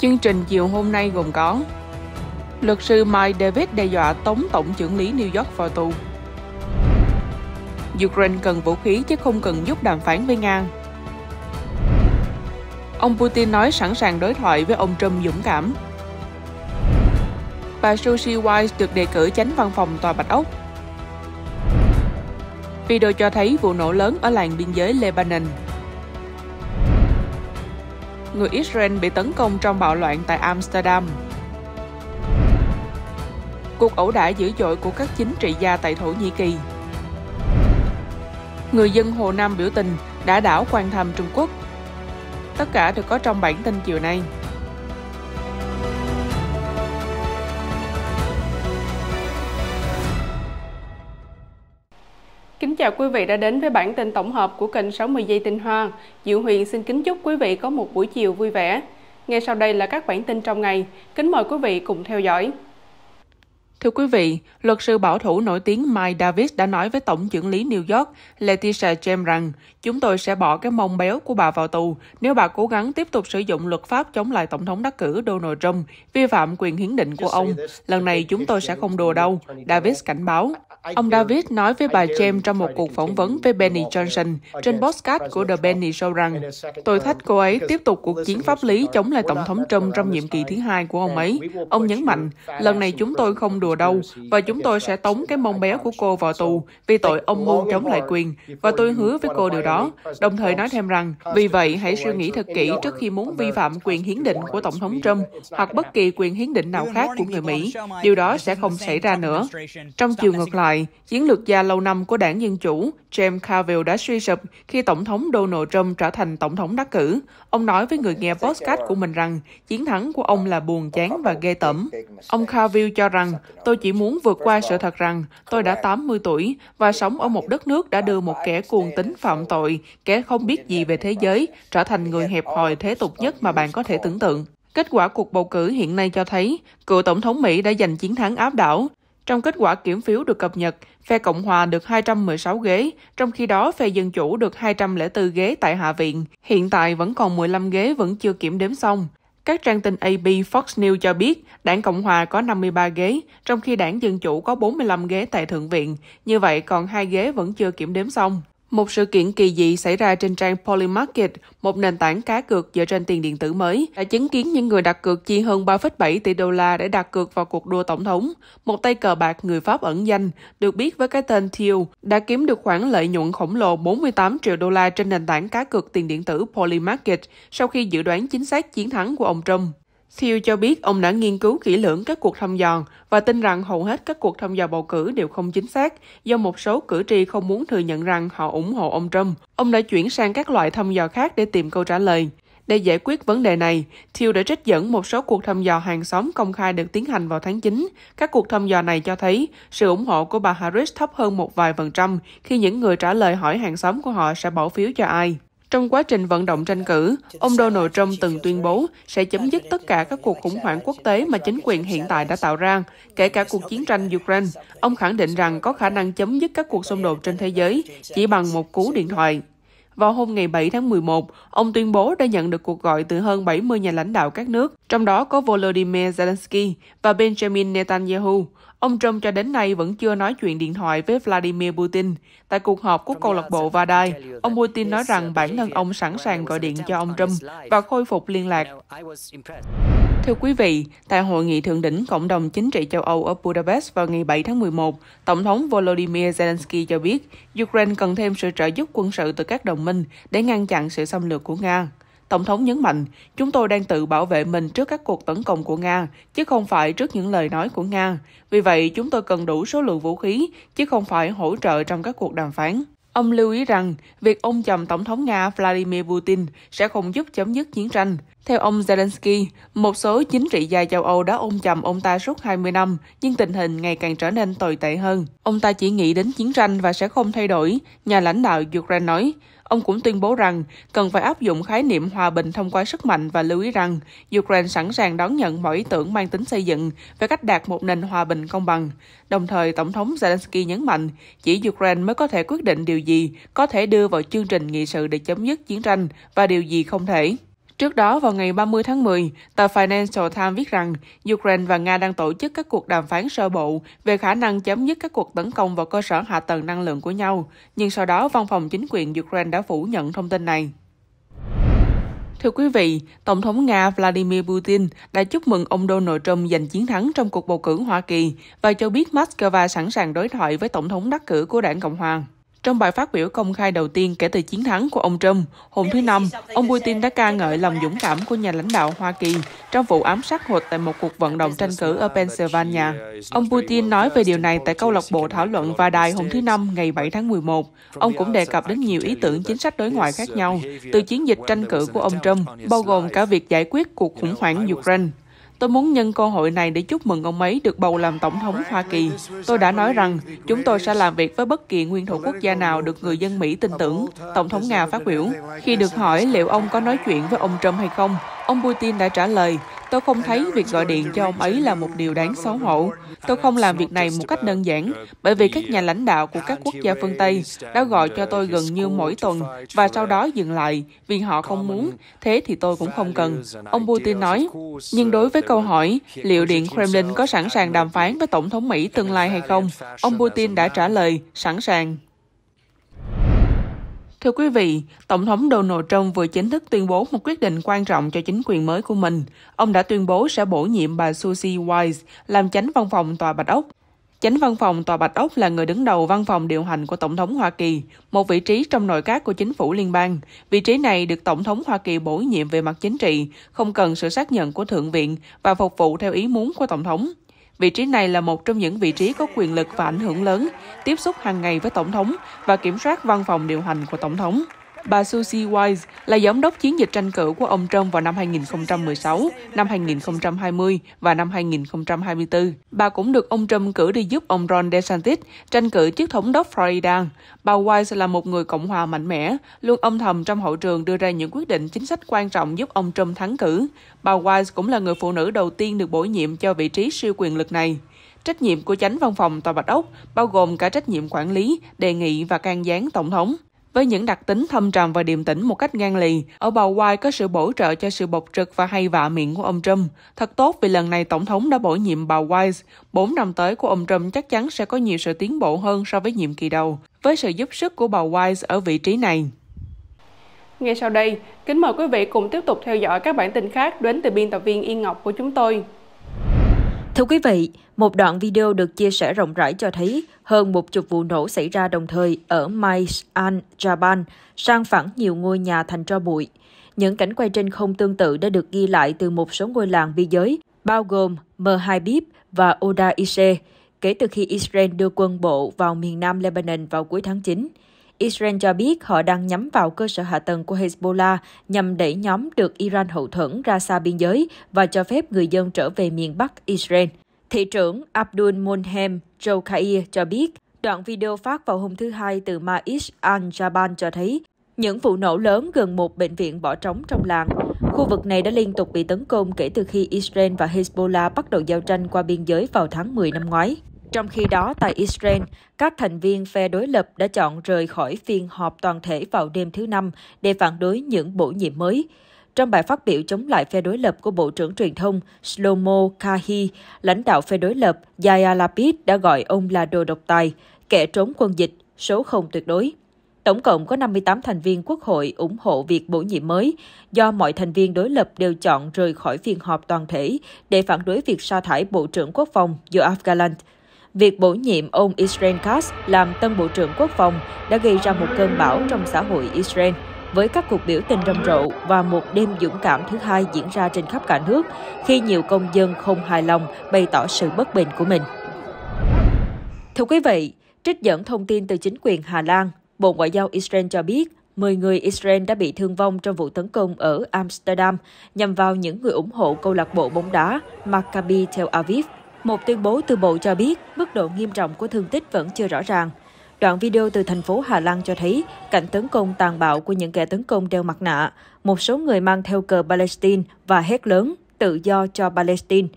Chương trình chiều hôm nay gồm có Luật sư Mike David đe dọa tống tổng trưởng lý New York vào tù Ukraine cần vũ khí chứ không cần giúp đàm phán với Nga Ông Putin nói sẵn sàng đối thoại với ông Trump dũng cảm Bà Susie Wise được đề cử chánh văn phòng Tòa Bạch Ốc Video cho thấy vụ nổ lớn ở làng biên giới Lebanon người Israel bị tấn công trong bạo loạn tại Amsterdam. Cuộc ẩu đả dữ dội của các chính trị gia tại Thổ Nhĩ Kỳ Người dân Hồ Nam biểu tình đã đảo quan thầm Trung Quốc. Tất cả đều có trong bản tin chiều nay. Kính chào quý vị đã đến với bản tin tổng hợp của kênh 60 giây tinh hoa. Diệu Huyền xin kính chúc quý vị có một buổi chiều vui vẻ. Ngay sau đây là các bản tin trong ngày. Kính mời quý vị cùng theo dõi. Thưa quý vị, luật sư bảo thủ nổi tiếng Mike Davis đã nói với Tổng trưởng lý New York Letitia James rằng chúng tôi sẽ bỏ cái mông béo của bà vào tù nếu bà cố gắng tiếp tục sử dụng luật pháp chống lại Tổng thống đắc cử Donald Trump vi phạm quyền hiến định của ông. Lần này chúng tôi sẽ không đùa đâu, Davis cảnh báo. Ông David nói với bà James trong một cuộc phỏng vấn với Benny Johnson trên podcast của The Benny Show rằng tôi thách cô ấy tiếp tục cuộc chiến pháp lý chống lại Tổng thống Trump trong nhiệm kỳ thứ hai của ông ấy. Ông nhấn mạnh, lần này chúng tôi không đùa đâu và chúng tôi sẽ tống cái mông bé của cô vào tù vì tội ông mưu chống lại quyền và tôi hứa với cô điều đó, đồng thời nói thêm rằng vì vậy hãy suy nghĩ thật kỹ trước khi muốn vi phạm quyền hiến định của Tổng thống Trump hoặc bất kỳ quyền hiến định nào khác của người Mỹ. Điều đó sẽ không xảy ra nữa. Trong chiều ngược lại, vậy, chiến lược gia lâu năm của đảng Dân Chủ James Carville đã suy sụp khi Tổng thống Donald Trump trở thành Tổng thống đắc cử. Ông nói với người nghe podcast của mình rằng chiến thắng của ông là buồn chán và ghê tởm. Ông Carville cho rằng, tôi chỉ muốn vượt qua sự thật rằng tôi đã 80 tuổi và sống ở một đất nước đã đưa một kẻ cuồng tính phạm tội, kẻ không biết gì về thế giới, trở thành người hẹp hòi thế tục nhất mà bạn có thể tưởng tượng. Kết quả cuộc bầu cử hiện nay cho thấy, cựu tổng thống Mỹ đã giành chiến thắng áp đảo, trong kết quả kiểm phiếu được cập nhật, phe Cộng hòa được 216 ghế, trong khi đó phe Dân chủ được 204 ghế tại Hạ viện. Hiện tại vẫn còn 15 ghế vẫn chưa kiểm đếm xong. Các trang tin AP Fox News cho biết đảng Cộng hòa có 53 ghế, trong khi đảng Dân chủ có 45 ghế tại Thượng viện. Như vậy còn hai ghế vẫn chưa kiểm đếm xong. Một sự kiện kỳ dị xảy ra trên trang Polymarket, một nền tảng cá cược dựa trên tiền điện tử mới, đã chứng kiến những người đặt cược chi hơn 3,7 tỷ đô la để đặt cược vào cuộc đua tổng thống. Một tay cờ bạc người Pháp ẩn danh, được biết với cái tên Thiel, đã kiếm được khoản lợi nhuận khổng lồ 48 triệu đô la trên nền tảng cá cược tiền điện tử Polymarket sau khi dự đoán chính xác chiến thắng của ông Trump. Siêu cho biết ông đã nghiên cứu kỹ lưỡng các cuộc thăm dò và tin rằng hầu hết các cuộc thăm dò bầu cử đều không chính xác do một số cử tri không muốn thừa nhận rằng họ ủng hộ ông Trump. Ông đã chuyển sang các loại thăm dò khác để tìm câu trả lời. Để giải quyết vấn đề này, Thiel đã trích dẫn một số cuộc thăm dò hàng xóm công khai được tiến hành vào tháng 9. Các cuộc thăm dò này cho thấy sự ủng hộ của bà Harris thấp hơn một vài phần trăm khi những người trả lời hỏi hàng xóm của họ sẽ bỏ phiếu cho ai. Trong quá trình vận động tranh cử, ông Donald Trump từng tuyên bố sẽ chấm dứt tất cả các cuộc khủng hoảng quốc tế mà chính quyền hiện tại đã tạo ra, kể cả cuộc chiến tranh Ukraine. Ông khẳng định rằng có khả năng chấm dứt các cuộc xung đột trên thế giới chỉ bằng một cú điện thoại vào hôm ngày 7 tháng 11, ông tuyên bố đã nhận được cuộc gọi từ hơn 70 nhà lãnh đạo các nước, trong đó có Volodymyr Zelensky và Benjamin Netanyahu. Ông Trump cho đến nay vẫn chưa nói chuyện điện thoại với Vladimir Putin. Tại cuộc họp của câu lạc bộ Vadai, ông Putin nói rằng bản thân ông sẵn sàng gọi điện cho ông Trump và khôi phục liên lạc. Thưa quý vị, tại hội nghị thượng đỉnh Cộng đồng Chính trị châu Âu ở Budapest vào ngày 7 tháng 11, Tổng thống Volodymyr Zelensky cho biết Ukraine cần thêm sự trợ giúp quân sự từ các đồng minh để ngăn chặn sự xâm lược của Nga. Tổng thống nhấn mạnh, chúng tôi đang tự bảo vệ mình trước các cuộc tấn công của Nga, chứ không phải trước những lời nói của Nga. Vì vậy, chúng tôi cần đủ số lượng vũ khí, chứ không phải hỗ trợ trong các cuộc đàm phán. Ông lưu ý rằng, việc ông chầm Tổng thống Nga Vladimir Putin sẽ không giúp chấm dứt chiến tranh, theo ông Zelensky, một số chính trị gia châu Âu đã ôm chầm ông ta suốt 20 năm, nhưng tình hình ngày càng trở nên tồi tệ hơn. Ông ta chỉ nghĩ đến chiến tranh và sẽ không thay đổi, nhà lãnh đạo Ukraine nói. Ông cũng tuyên bố rằng cần phải áp dụng khái niệm hòa bình thông qua sức mạnh và lưu ý rằng Ukraine sẵn sàng đón nhận mọi ý tưởng mang tính xây dựng về cách đạt một nền hòa bình công bằng. Đồng thời, Tổng thống Zelensky nhấn mạnh chỉ Ukraine mới có thể quyết định điều gì có thể đưa vào chương trình nghị sự để chấm dứt chiến tranh và điều gì không thể. Trước đó, vào ngày 30 tháng 10, tờ Financial Times viết rằng Ukraine và Nga đang tổ chức các cuộc đàm phán sơ bộ về khả năng chấm dứt các cuộc tấn công vào cơ sở hạ tầng năng lượng của nhau, nhưng sau đó văn phòng chính quyền Ukraine đã phủ nhận thông tin này. Thưa quý vị, Tổng thống Nga Vladimir Putin đã chúc mừng ông Donald Trump giành chiến thắng trong cuộc bầu cử Hoa Kỳ và cho biết Moscow sẵn sàng đối thoại với Tổng thống đắc cử của đảng Cộng hòa. Trong bài phát biểu công khai đầu tiên kể từ chiến thắng của ông Trump, hôm thứ Năm, ông Putin đã ca ngợi lòng dũng cảm của nhà lãnh đạo Hoa Kỳ trong vụ ám sát hụt tại một cuộc vận động tranh cử ở Pennsylvania. Ông Putin nói về điều này tại câu lạc bộ thảo luận và đài hôm thứ Năm ngày 7 tháng 11. Ông cũng đề cập đến nhiều ý tưởng chính sách đối ngoại khác nhau, từ chiến dịch tranh cử của ông Trump, bao gồm cả việc giải quyết cuộc khủng hoảng Ukraine Tôi muốn nhân cơ hội này để chúc mừng ông ấy được bầu làm Tổng thống Hoa Kỳ. Tôi đã nói rằng chúng tôi sẽ làm việc với bất kỳ nguyên thủ quốc gia nào được người dân Mỹ tin tưởng, Tổng thống Nga phát biểu. Khi được hỏi liệu ông có nói chuyện với ông Trump hay không, ông Putin đã trả lời, Tôi không thấy việc gọi điện cho ông ấy là một điều đáng xấu hổ. Tôi không làm việc này một cách đơn giản, bởi vì các nhà lãnh đạo của các quốc gia phương Tây đã gọi cho tôi gần như mỗi tuần và sau đó dừng lại vì họ không muốn, thế thì tôi cũng không cần. Ông Putin nói, nhưng đối với câu hỏi liệu Điện Kremlin có sẵn sàng đàm phán với Tổng thống Mỹ tương lai hay không, ông Putin đã trả lời sẵn sàng. Thưa quý vị, Tổng thống Donald Trump vừa chính thức tuyên bố một quyết định quan trọng cho chính quyền mới của mình. Ông đã tuyên bố sẽ bổ nhiệm bà Susie wise làm chánh văn phòng Tòa Bạch Ốc. Chánh văn phòng Tòa Bạch Ốc là người đứng đầu văn phòng điều hành của Tổng thống Hoa Kỳ, một vị trí trong nội các của chính phủ liên bang. Vị trí này được Tổng thống Hoa Kỳ bổ nhiệm về mặt chính trị, không cần sự xác nhận của Thượng viện và phục vụ theo ý muốn của Tổng thống. Vị trí này là một trong những vị trí có quyền lực và ảnh hưởng lớn, tiếp xúc hàng ngày với Tổng thống và kiểm soát văn phòng điều hành của Tổng thống. Bà Susie Wise là giám đốc chiến dịch tranh cử của ông Trump vào năm 2016, năm 2020 và năm 2024. Bà cũng được ông Trump cử đi giúp ông Ron DeSantis tranh cử chức thống đốc Florida. Bà Wise là một người Cộng hòa mạnh mẽ, luôn âm thầm trong hậu trường đưa ra những quyết định chính sách quan trọng giúp ông Trump thắng cử. Bà Wise cũng là người phụ nữ đầu tiên được bổ nhiệm cho vị trí siêu quyền lực này. Trách nhiệm của chánh văn phòng Tòa Bạch Ốc bao gồm cả trách nhiệm quản lý, đề nghị và can gián tổng thống. Với những đặc tính thâm trầm và điềm tĩnh một cách ngang lì, ở bầu White có sự bổ trợ cho sự bộc trực và hay vạ miệng của ông Trump. Thật tốt vì lần này Tổng thống đã bổ nhiệm bà White. bốn năm tới của ông Trump chắc chắn sẽ có nhiều sự tiến bộ hơn so với nhiệm kỳ đầu, với sự giúp sức của bà White ở vị trí này. Ngay sau đây, kính mời quý vị cùng tiếp tục theo dõi các bản tin khác đến từ biên tập viên Yên Ngọc của chúng tôi. Thưa quý vị, một đoạn video được chia sẻ rộng rãi cho thấy hơn một chục vụ nổ xảy ra đồng thời ở Mais Al Jaban, sang phẳng nhiều ngôi nhà thành tro bụi. Những cảnh quay trên không tương tự đã được ghi lại từ một số ngôi làng biên giới, bao gồm M2Bib và Oda Ise, kể từ khi Israel đưa quân bộ vào miền nam Lebanon vào cuối tháng 9. Israel cho biết họ đang nhắm vào cơ sở hạ tầng của Hezbollah nhằm đẩy nhóm được Iran hậu thuẫn ra xa biên giới và cho phép người dân trở về miền Bắc Israel. Thị trưởng Abdul Monhem Jokair cho biết, đoạn video phát vào hôm thứ Hai từ Ma'is al-Jaban cho thấy những vụ nổ lớn gần một bệnh viện bỏ trống trong làng. Khu vực này đã liên tục bị tấn công kể từ khi Israel và Hezbollah bắt đầu giao tranh qua biên giới vào tháng 10 năm ngoái. Trong khi đó, tại Israel, các thành viên phe đối lập đã chọn rời khỏi phiên họp toàn thể vào đêm thứ Năm để phản đối những bổ nhiệm mới. Trong bài phát biểu chống lại phe đối lập của Bộ trưởng Truyền thông Shlomo Kahi, lãnh đạo phe đối lập Yair Lapid đã gọi ông là đồ độc tài, kẻ trốn quân dịch, số không tuyệt đối. Tổng cộng có 58 thành viên quốc hội ủng hộ việc bổ nhiệm mới, do mọi thành viên đối lập đều chọn rời khỏi phiên họp toàn thể để phản đối việc sa thải Bộ trưởng Quốc phòng Yoav Gallant Việc bổ nhiệm ông Israel Katz làm tân Bộ trưởng Quốc phòng đã gây ra một cơn bão trong xã hội Israel, với các cuộc biểu tình rầm rộ và một đêm dũng cảm thứ hai diễn ra trên khắp cả nước khi nhiều công dân không hài lòng bày tỏ sự bất bình của mình. Thưa quý vị, trích dẫn thông tin từ chính quyền Hà Lan, Bộ Ngoại giao Israel cho biết 10 người Israel đã bị thương vong trong vụ tấn công ở Amsterdam nhằm vào những người ủng hộ câu lạc bộ bóng đá Maccabi Tel Aviv một tuyên bố từ Bộ cho biết mức độ nghiêm trọng của thương tích vẫn chưa rõ ràng. Đoạn video từ thành phố Hà Lan cho thấy cảnh tấn công tàn bạo của những kẻ tấn công đeo mặt nạ, một số người mang theo cờ Palestine và hét lớn tự do cho Palestine.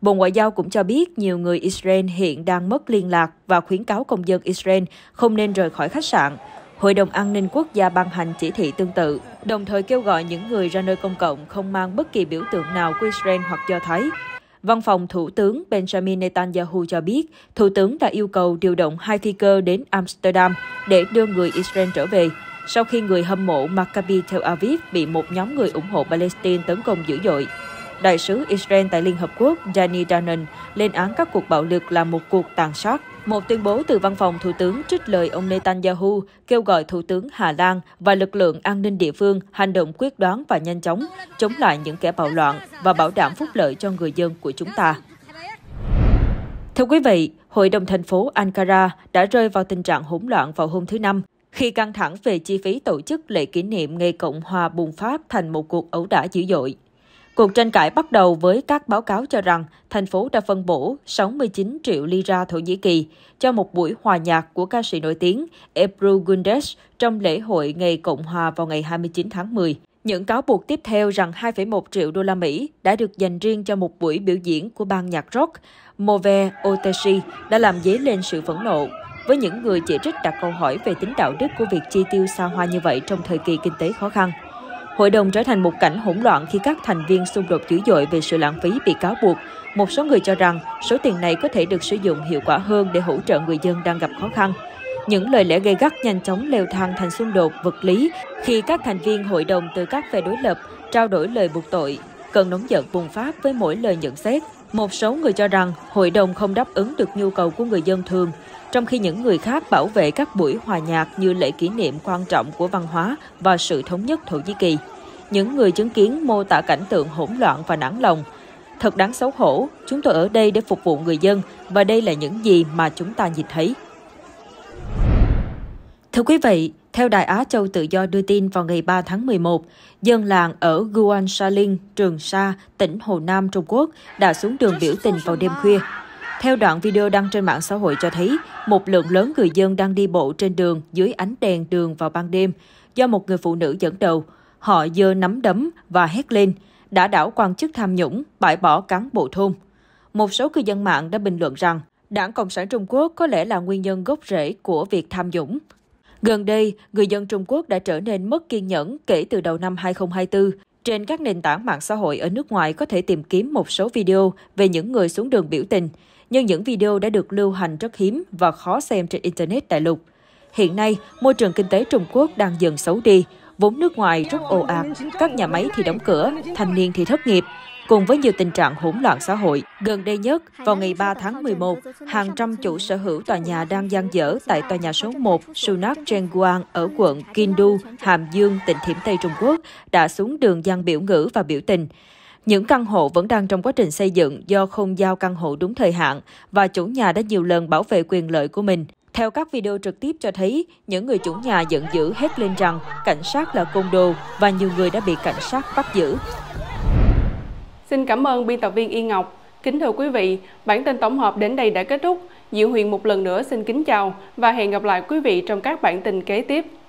Bộ Ngoại giao cũng cho biết nhiều người Israel hiện đang mất liên lạc và khuyến cáo công dân Israel không nên rời khỏi khách sạn. Hội đồng An ninh Quốc gia ban hành chỉ thị tương tự, đồng thời kêu gọi những người ra nơi công cộng không mang bất kỳ biểu tượng nào của Israel hoặc Do Thái Văn phòng Thủ tướng Benjamin Netanyahu cho biết, Thủ tướng đã yêu cầu điều động hai phi cơ đến Amsterdam để đưa người Israel trở về, sau khi người hâm mộ Maccabi Tel Aviv bị một nhóm người ủng hộ Palestine tấn công dữ dội. Đại sứ Israel tại Liên Hợp Quốc Dani Danan lên án các cuộc bạo lực là một cuộc tàn sát một tuyên bố từ văn phòng Thủ tướng trích lời ông Netanyahu kêu gọi Thủ tướng Hà Lan và lực lượng an ninh địa phương hành động quyết đoán và nhanh chóng, chống lại những kẻ bạo loạn và bảo đảm phúc lợi cho người dân của chúng ta. Thưa quý vị, Hội đồng thành phố Ankara đã rơi vào tình trạng hỗn loạn vào hôm thứ Năm khi căng thẳng về chi phí tổ chức lễ kỷ niệm ngày Cộng hòa bùng phát thành một cuộc ẩu đả dữ dội. Cuộc tranh cãi bắt đầu với các báo cáo cho rằng thành phố đã phân bổ 69 triệu lira Thổ Nhĩ Kỳ cho một buổi hòa nhạc của ca sĩ nổi tiếng Ebru Gundes trong lễ hội ngày Cộng hòa vào ngày 29 tháng 10. Những cáo buộc tiếp theo rằng 2,1 triệu đô la Mỹ đã được dành riêng cho một buổi biểu diễn của ban nhạc rock Move Oteshi đã làm dấy lên sự phẫn nộ với những người chỉ trích đặt câu hỏi về tính đạo đức của việc chi tiêu xa hoa như vậy trong thời kỳ kinh tế khó khăn. Hội đồng trở thành một cảnh hỗn loạn khi các thành viên xung đột dữ dội về sự lãng phí bị cáo buộc. Một số người cho rằng số tiền này có thể được sử dụng hiệu quả hơn để hỗ trợ người dân đang gặp khó khăn. Những lời lẽ gây gắt nhanh chóng leo thang thành xung đột vật lý khi các thành viên hội đồng từ các phe đối lập trao đổi lời buộc tội. Cơn nóng giận bùng phát với mỗi lời nhận xét. Một số người cho rằng hội đồng không đáp ứng được nhu cầu của người dân thường trong khi những người khác bảo vệ các buổi hòa nhạc như lễ kỷ niệm quan trọng của văn hóa và sự thống nhất Thổ Nhĩ Kỳ. Những người chứng kiến mô tả cảnh tượng hỗn loạn và nản lòng. Thật đáng xấu hổ, chúng tôi ở đây để phục vụ người dân và đây là những gì mà chúng ta nhìn thấy. Thưa quý vị, theo Đài Á Châu Tự Do đưa tin vào ngày 3 tháng 11, dân làng ở Guan Sa Trường Sa, tỉnh Hồ Nam, Trung Quốc đã xuống đường biểu tình vào đêm khuya theo đoạn video đăng trên mạng xã hội cho thấy, một lượng lớn người dân đang đi bộ trên đường dưới ánh đèn đường vào ban đêm do một người phụ nữ dẫn đầu. Họ giơ nắm đấm và hét lên, đã đảo quan chức tham nhũng, bãi bỏ cán bộ thôn. Một số cư dân mạng đã bình luận rằng, Đảng Cộng sản Trung Quốc có lẽ là nguyên nhân gốc rễ của việc tham nhũng. Gần đây, người dân Trung Quốc đã trở nên mất kiên nhẫn kể từ đầu năm 2024. Trên các nền tảng mạng xã hội ở nước ngoài có thể tìm kiếm một số video về những người xuống đường biểu tình nhưng những video đã được lưu hành rất hiếm và khó xem trên Internet đại lục. Hiện nay, môi trường kinh tế Trung Quốc đang dần xấu đi, vốn nước ngoài rất ồ ạt, các nhà máy thì đóng cửa, thanh niên thì thất nghiệp. Cùng với nhiều tình trạng hỗn loạn xã hội, gần đây nhất, vào ngày 3 tháng 11, hàng trăm chủ sở hữu tòa nhà đang gian dở tại tòa nhà số 1 Sunak Chengguan ở quận Kindu, Hàm Dương, tỉnh Thiểm Tây Trung Quốc đã xuống đường gian biểu ngữ và biểu tình. Những căn hộ vẫn đang trong quá trình xây dựng do không giao căn hộ đúng thời hạn và chủ nhà đã nhiều lần bảo vệ quyền lợi của mình. Theo các video trực tiếp cho thấy, những người chủ nhà giận dữ hét lên rằng cảnh sát là côn đồ và nhiều người đã bị cảnh sát bắt giữ. Xin cảm ơn biên tập viên Y Ngọc. Kính thưa quý vị, bản tin tổng hợp đến đây đã kết thúc. Diệu Huyền một lần nữa xin kính chào và hẹn gặp lại quý vị trong các bản tin kế tiếp.